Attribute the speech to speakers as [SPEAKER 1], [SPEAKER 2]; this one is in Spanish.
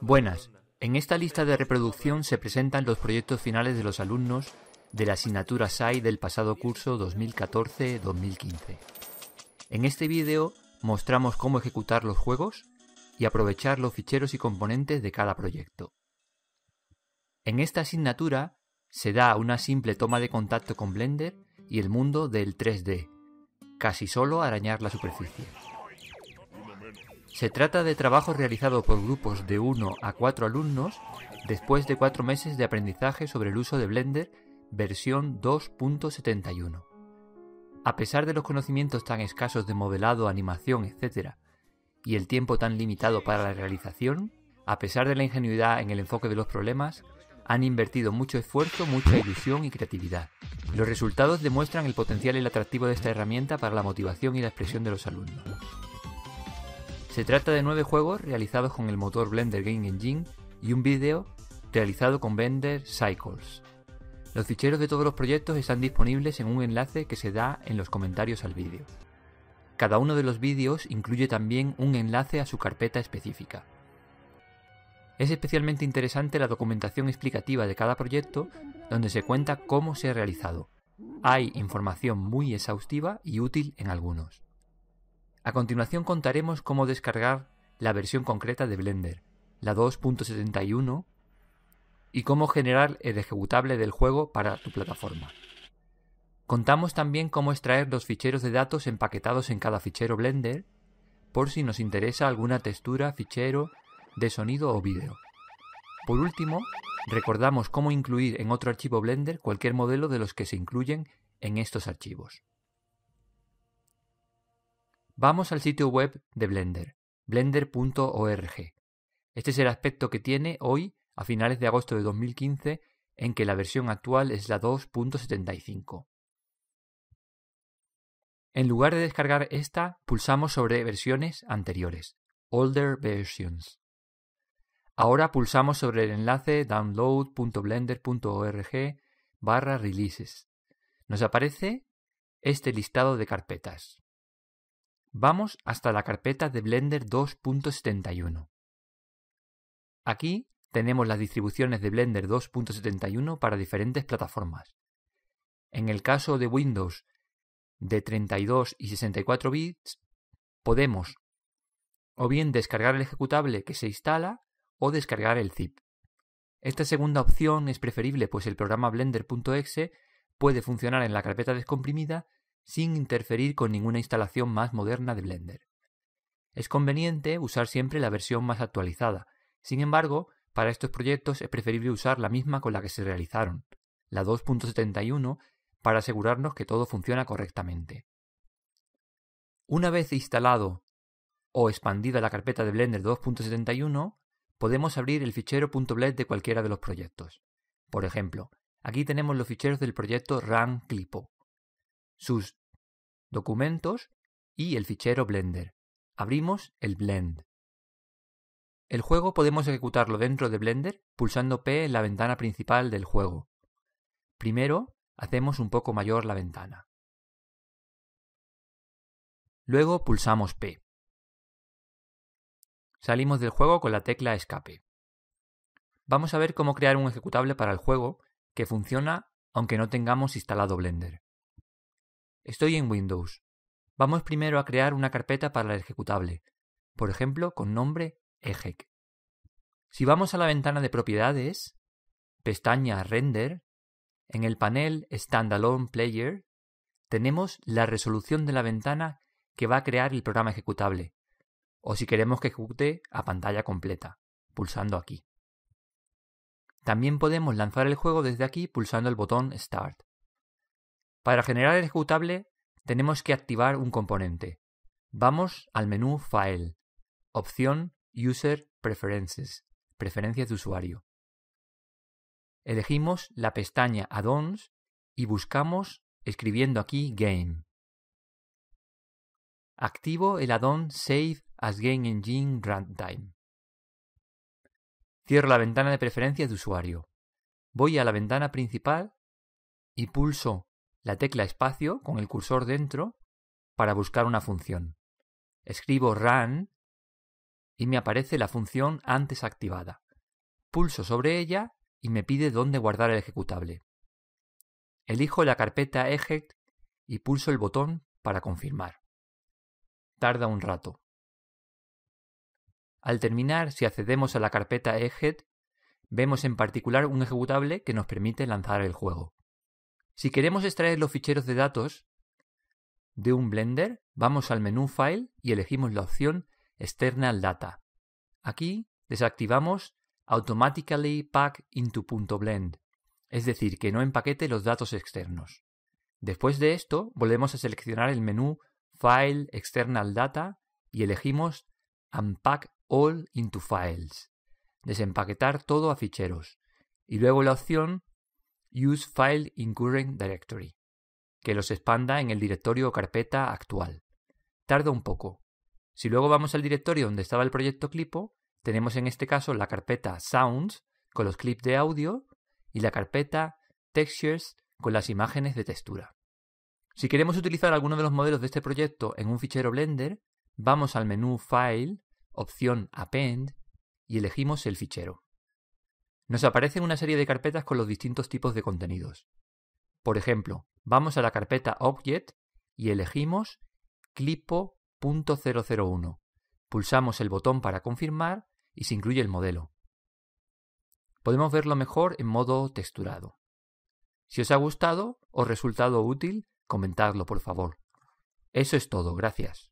[SPEAKER 1] Buenas. En esta lista de reproducción se presentan los proyectos finales de los alumnos de la asignatura SAI del pasado curso 2014-2015. En este vídeo mostramos cómo ejecutar los juegos y aprovechar los ficheros y componentes de cada proyecto. En esta asignatura se da una simple toma de contacto con Blender y el mundo del 3D, casi solo arañar la superficie. Se trata de trabajos realizados por grupos de 1 a 4 alumnos después de 4 meses de aprendizaje sobre el uso de Blender versión 2.71. A pesar de los conocimientos tan escasos de modelado, animación, etc., y el tiempo tan limitado para la realización, a pesar de la ingenuidad en el enfoque de los problemas, han invertido mucho esfuerzo, mucha ilusión y creatividad. Los resultados demuestran el potencial y el atractivo de esta herramienta para la motivación y la expresión de los alumnos. Se trata de nueve juegos realizados con el motor Blender Game Engine y un vídeo realizado con Blender Cycles. Los ficheros de todos los proyectos están disponibles en un enlace que se da en los comentarios al vídeo. Cada uno de los vídeos incluye también un enlace a su carpeta específica. Es especialmente interesante la documentación explicativa de cada proyecto, donde se cuenta cómo se ha realizado. Hay información muy exhaustiva y útil en algunos. A continuación contaremos cómo descargar la versión concreta de Blender, la 2.71, y cómo generar el ejecutable del juego para tu plataforma. Contamos también cómo extraer los ficheros de datos empaquetados en cada fichero Blender, por si nos interesa alguna textura, fichero, de sonido o vídeo. Por último, recordamos cómo incluir en otro archivo Blender cualquier modelo de los que se incluyen en estos archivos. Vamos al sitio web de Blender, blender.org. Este es el aspecto que tiene hoy, a finales de agosto de 2015, en que la versión actual es la 2.75. En lugar de descargar esta, pulsamos sobre versiones anteriores, Older Versions. Ahora pulsamos sobre el enlace download.blender.org barra releases. Nos aparece este listado de carpetas. Vamos hasta la carpeta de Blender 2.71. Aquí tenemos las distribuciones de Blender 2.71 para diferentes plataformas. En el caso de Windows de 32 y 64 bits, podemos o bien descargar el ejecutable que se instala o descargar el zip. Esta segunda opción es preferible pues el programa blender.exe puede funcionar en la carpeta descomprimida sin interferir con ninguna instalación más moderna de Blender. Es conveniente usar siempre la versión más actualizada, sin embargo, para estos proyectos es preferible usar la misma con la que se realizaron, la 2.71, para asegurarnos que todo funciona correctamente. Una vez instalado o expandida la carpeta de Blender 2.71, podemos abrir el fichero .blend de cualquiera de los proyectos. Por ejemplo, aquí tenemos los ficheros del proyecto Run Clipo sus documentos y el fichero Blender. Abrimos el Blend. El juego podemos ejecutarlo dentro de Blender pulsando P en la ventana principal del juego. Primero, hacemos un poco mayor la ventana. Luego pulsamos P. Salimos del juego con la tecla Escape. Vamos a ver cómo crear un ejecutable para el juego que funciona aunque no tengamos instalado Blender. Estoy en Windows. Vamos primero a crear una carpeta para el ejecutable, por ejemplo con nombre Ejec. Si vamos a la ventana de propiedades, pestaña Render, en el panel Standalone Player, tenemos la resolución de la ventana que va a crear el programa ejecutable, o si queremos que ejecute a pantalla completa, pulsando aquí. También podemos lanzar el juego desde aquí pulsando el botón Start. Para generar el ejecutable tenemos que activar un componente. Vamos al menú File, opción User Preferences, preferencias de usuario. Elegimos la pestaña Add-ons y buscamos escribiendo aquí Game. Activo el addon Save as Game Engine Runtime. Cierro la ventana de preferencias de usuario. Voy a la ventana principal y pulso la tecla espacio con el cursor dentro para buscar una función. Escribo run y me aparece la función antes activada. Pulso sobre ella y me pide dónde guardar el ejecutable. Elijo la carpeta eject y pulso el botón para confirmar. Tarda un rato. Al terminar, si accedemos a la carpeta eject, vemos en particular un ejecutable que nos permite lanzar el juego. Si queremos extraer los ficheros de datos de un Blender, vamos al menú File y elegimos la opción External Data. Aquí desactivamos Automatically Pack into .blend, es decir, que no empaquete los datos externos. Después de esto, volvemos a seleccionar el menú File External Data y elegimos Unpack All into Files, desempaquetar todo a ficheros, y luego la opción Use File in Current Directory, que los expanda en el directorio o carpeta actual. Tarda un poco. Si luego vamos al directorio donde estaba el proyecto Clipo, tenemos en este caso la carpeta Sounds con los clips de audio y la carpeta Textures con las imágenes de textura. Si queremos utilizar alguno de los modelos de este proyecto en un fichero Blender, vamos al menú File, opción Append y elegimos el fichero. Nos aparecen una serie de carpetas con los distintos tipos de contenidos. Por ejemplo, vamos a la carpeta Object y elegimos clipo.001. Pulsamos el botón para confirmar y se incluye el modelo. Podemos verlo mejor en modo texturado. Si os ha gustado o resultado útil, comentadlo por favor. Eso es todo, gracias.